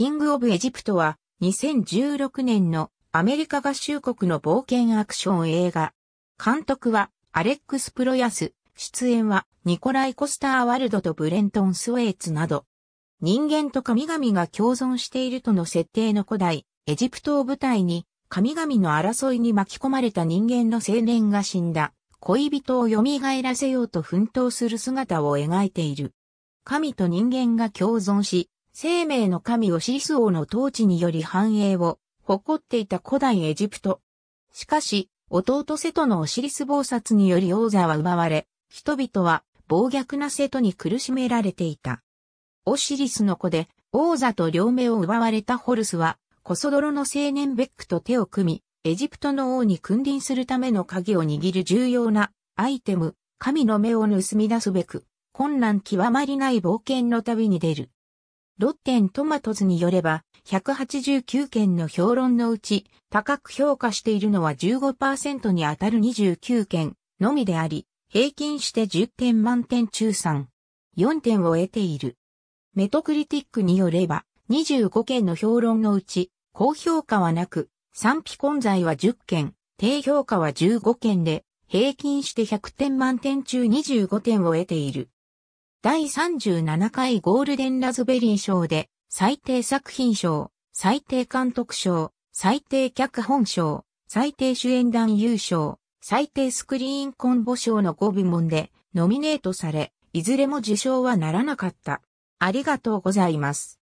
キング・オブ・エジプトは2016年のアメリカ合衆国の冒険アクション映画。監督はアレックス・プロヤス、出演はニコライ・コスター・ワルドとブレントン・スウェイツなど。人間と神々が共存しているとの設定の古代、エジプトを舞台に、神々の争いに巻き込まれた人間の青年が死んだ、恋人を蘇らせようと奮闘する姿を描いている。神と人間が共存し、生命の神オシリス王の統治により繁栄を誇っていた古代エジプト。しかし、弟セトのオシリス暴殺により王座は奪われ、人々は暴虐な瀬戸に苦しめられていた。オシリスの子で王座と両目を奪われたホルスは、コソドロの青年ベックと手を組み、エジプトの王に君臨するための鍵を握る重要なアイテム、神の目を盗み出すべく、困難極まりない冒険の旅に出る。ロッテントマトズによれば、189件の評論のうち、高く評価しているのは15%に当たる29件のみであり、平均して10点満点中3、4点を得ている。メトクリティックによれば、25件の評論のうち、高評価はなく、賛否混在は10件、低評価は15件で、平均して100点満点中25点を得ている。第37回ゴールデンラズベリー賞で、最低作品賞、最低監督賞、最低脚本賞、最低主演男優賞、最低スクリーンコンボ賞の5部門でノミネートされ、いずれも受賞はならなかった。ありがとうございます。